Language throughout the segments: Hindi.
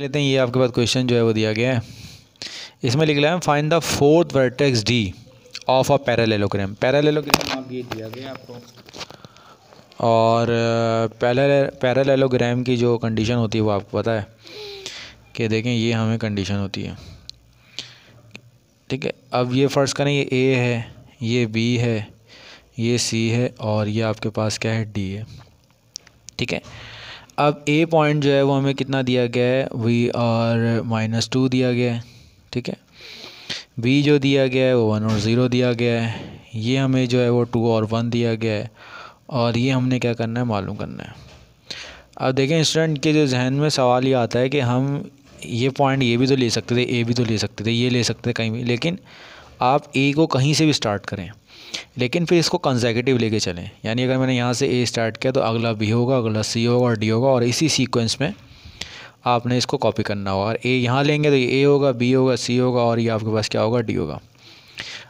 लेते हैं ये आपके पास क्वेश्चन जो है वो दिया गया है इसमें लिख लिया है find the fourth vertex D of a parallelogram parallelogram आप ये दिया गया आपको और पैरालेलोग्राम की जो कंडीशन होती है वो आपको पता है कि देखें ये हमें कंडीशन होती है ठीक है अब ये फ़र्ज़ करें ये ए है ये बी है ये सी है और ये आपके पास क्या है डी है ठीक है अब ए पॉइंट जो है वो हमें कितना दिया गया है वी आर माइनस टू दिया गया है ठीक है बी जो दिया गया है वो वन और ज़ीरो दिया गया है ये हमें जो है वो टू और वन दिया गया है और ये हमने क्या करना है मालूम करना है अब देखें स्टूडेंट के जो जहन में सवाल ये आता है कि हम ये पॉइंट ये भी तो ले सकते थे ए भी तो ले सकते थे ये ले सकते थे कहीं भी लेकिन आप ए को कहीं से भी स्टार्ट करें लेकिन फिर इसको कंजेकेटिव लेके चलें यानी अगर मैंने यहाँ से ए स्टार्ट किया तो अगला बी होगा अगला सी होगा और डी होगा और इसी सीक्वेंस में आपने इसको कॉपी करना होगा और ए यहाँ लेंगे तो ये ए होगा बी होगा सी होगा और ये आपके पास क्या होगा डी होगा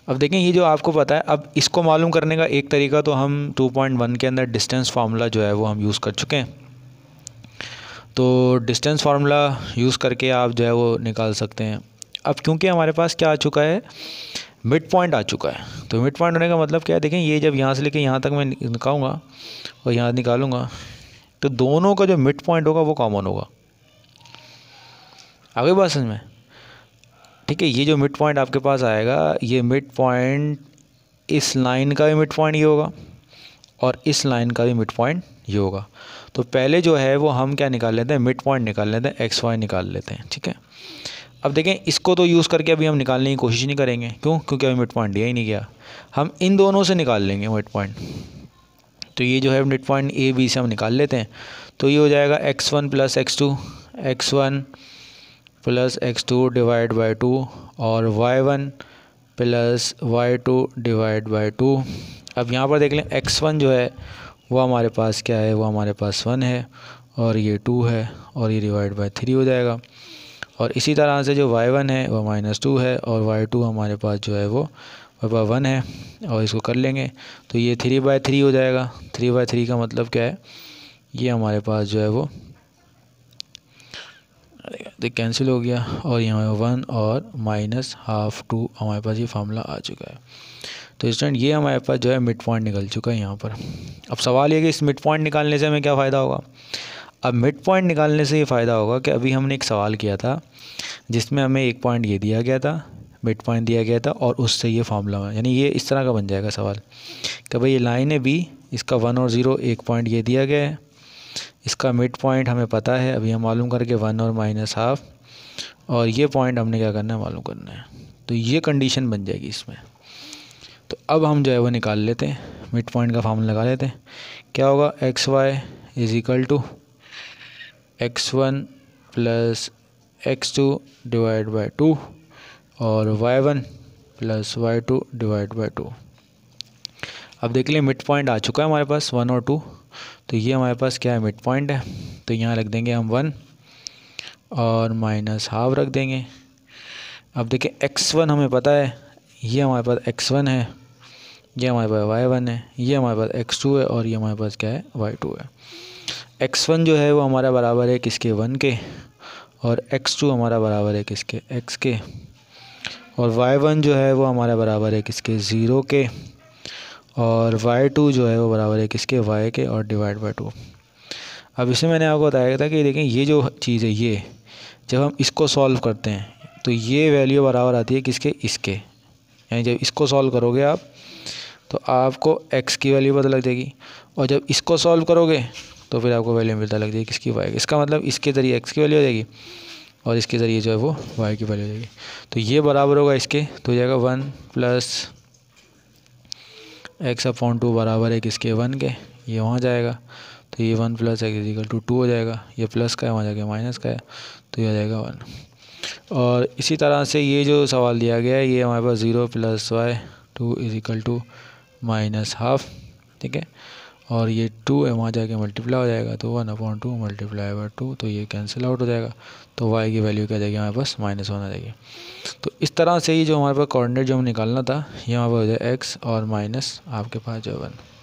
अब देखें ये जो आपको पता है अब इसको मालूम करने का एक तरीका तो हम 2.1 के अंदर डिस्टेंस फार्मूला जो है वो हम यूज़ कर चुके हैं तो डिस्टेंस फार्मूला यूज़ करके आप जो है वो निकाल सकते हैं अब क्योंकि हमारे पास क्या आ चुका है मिड पॉइंट आ चुका है तो मिड पॉइंट होने का मतलब क्या है देखें ये जब यहाँ से लेके यहाँ तक मैं निकालूंगा और यहाँ निकालूंगा तो दोनों का जो मिड पॉइंट होगा वो कॉमन होगा आगे बात समझ में ठीक है ये जो मिड पॉइंट आपके पास आएगा ये मिड पॉइंट इस लाइन का भी मिड पॉइंट ये होगा और इस लाइन का भी मिड पॉइंट ये होगा तो पहले जो है वो हम क्या निकाल लेते हैं मिड पॉइंट निकाल लेते हैं एक्स वाई निकाल लेते हैं ठीक है अब देखें इसको तो यूज़ करके अभी हम निकालने की कोशिश नहीं करेंगे क्यों क्योंकि अभी मिड पॉइंट दिया ही नहीं गया हम इन दोनों से निकाल लेंगे मिड पॉइंट तो ये जो है मिड पॉइंट ए बी से हम निकाल लेते हैं तो ये हो जाएगा X one plus X two X one plus X two divide by two और Y one plus Y two divide by two अब यहाँ पर देख लें एक्स वन जो है वो हमारे पास क्या है वो हमारे पास वन है और ये टू है और ये डिवाइड बाई थ्री हो जाएगा और इसी तरह से जो वाई वन है वो माइनस टू है और वाई टू हमारे पास जो है वो बाबा वन है और इसको कर लेंगे तो ये थ्री बाय थ्री हो जाएगा थ्री बाय थ्री का मतलब क्या है ये हमारे पास जो है वो तो कैंसिल हो गया और यहाँ वन और माइनस हाफ टू हमारे पास ये फार्मूला आ चुका है तो स्टूडेंट ये हमारे पास जो है मिड पॉइंट निकल चुका है यहाँ पर अब सवाल ये कि इस मिड पॉइंट निकालने से हमें क्या फ़ायदा होगा अब मिड पॉइंट निकालने से ये फ़ायदा होगा कि अभी हमने एक सवाल किया था जिसमें हमें एक पॉइंट ये दिया गया था मिड पॉइंट दिया गया था और उससे ये फार्मूला बना यानी ये इस तरह का बन जाएगा सवाल कि भाई ये लाइन है बी इसका वन और ज़ीरो एक पॉइंट ये दिया गया है इसका मिड पॉइंट हमें पता है अभी हम मालूम करके वन और माइनस हाफ और ये पॉइंट हमने क्या करना है मालूम करना है तो ये कंडीशन बन जाएगी इसमें तो अब हम जो है वो निकाल लेते हैं मिड पॉइंट का फार्मूला लगा लेते हैं क्या होगा X Y is equal to X one plus X two divide by two और Y one plus Y two divide by two अब देख लें मिड पॉइंट आ चुका है हमारे पास वन और टू तो ये हमारे पास क्या है मिड पॉइंट है तो यहाँ रख देंगे हम वन और माइनस हाफ रख देंगे अब देखें एक्स वन हमें पता है ये हमारे पास एक्स वन है ये हमारे पास वाई वन है ये हमारे पास एक्स टू है और ये हमारे पास क्या है वाई टू है एक्स वन जो है वो हमारा बराबर है किसके वन के और एक्स टू हमारा बराबर है किसके एक्स के और वाई वन जो है वो हमारा बराबर है किसके ज़ीरो के और वाई टू जो है वो बराबर है किसके वाई के और डिवाइड बाई टू अब इसे मैंने आपको बताया था कि देखें ये जो चीज़ है ये जब हम इसको सॉल्व करते हैं तो ये वैल्यू बराबर आती है किसके इसके यानी जब इसको सॉल्व करोगे आप तो आपको एक्स की वैल्यू पता लग जाएगी और जब इसको सॉल्व करोगे तो फिर आपको वैल्यू मिलता लग जाएगी किसकी वाई इसका मतलब इसके ज़रिए एक्स की वैल्यू हो जाएगी और इसके ज़रिए जो है वो वाई की वैल्यू हो जाएगी तो ये बराबर होगा इसके तो हो जाएगा one plus X upon two बराबर है किसके वन के ये वहाँ जाएगा तो ये one plus X is equal to two हो जाएगा ये प्लस का है वहाँ जाएगा माइनस का है तो ये हो जाएगा वन और इसी तरह से ये जो सवाल दिया गया है ये हमारे पास zero plus Y two is equal to minus half ठीक है और ये टू है वहाँ जाके मल्टीप्लाई हो जाएगा तो one upon two multiply by two तो ये कैंसिल आउट हो जाएगा तो वाई की वैल्यू क्या जाएगी हमारे पास माइनस वन आ जाएगी तो इस तरह से ही जो हमारे पास कोऑर्डिनेट जो हम निकालना था ये हमारे पास हो जाए एक्स और माइनस आपके पास जो वन